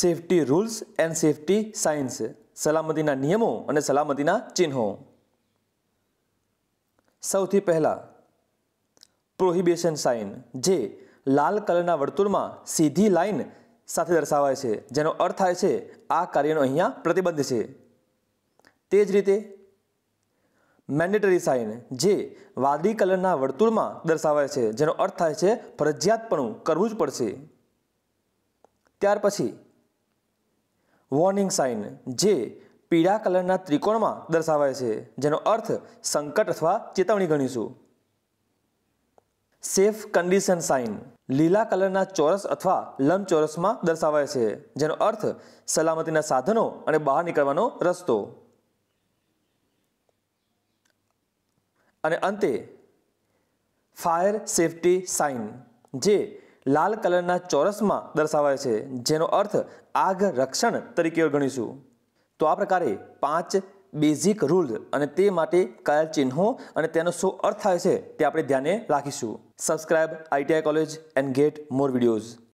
safety rules and safety science સલામતીના નિયમો અને સલામતીના ચિહ્નો સૌથી પહેલાં પ્રોહિબિશન સાઇન જે લાલ કલરના વર્તુળમાં સીધી લાઇન સાથે દર્શાવાય છે જેનો અર્થ થાય છે આ કાર્યનો અહીંયા પ્રતિબંધ છે તે જ રીતે મેન્ડેટરી સાઇન જે વાદળી કલરના વર્તુળમાં દર્શાવાય છે જેનો અર્થ થાય છે ફરજિયાતપણું કરવું જ પડશે ત્યાર પછી વોર્નિંગ સાઇન જે પીળા કલરના ત્રિકોણમાં દર્શાવાય છે જેનો અર્થ સંકટ અથવા ચેતવણી ગણીશું સેફ કન્ડિશન સાઇન લીલા કલરના ચોરસ અથવા લંબચોરસમાં દર્શાવાય છે જેનો અર્થ સલામતીના સાધનો અને બહાર નીકળવાનો રસ્તો અને અંતે ફાયર સેફટી સાઇન જે લાલ કલરના ચોરસમાં દર્શાવાય છે જેનો અર્થ આગ રક્ષણ તરીકે ગણીશું તો આ પ્રકારે પાંચ બેઝિક રૂલ્સ અને તે માટે કયા ચિહ્નો અને તેનો શું અર્થ થાય છે તે આપણે ધ્યાને રાખીશું subscribe ITI college and get more videos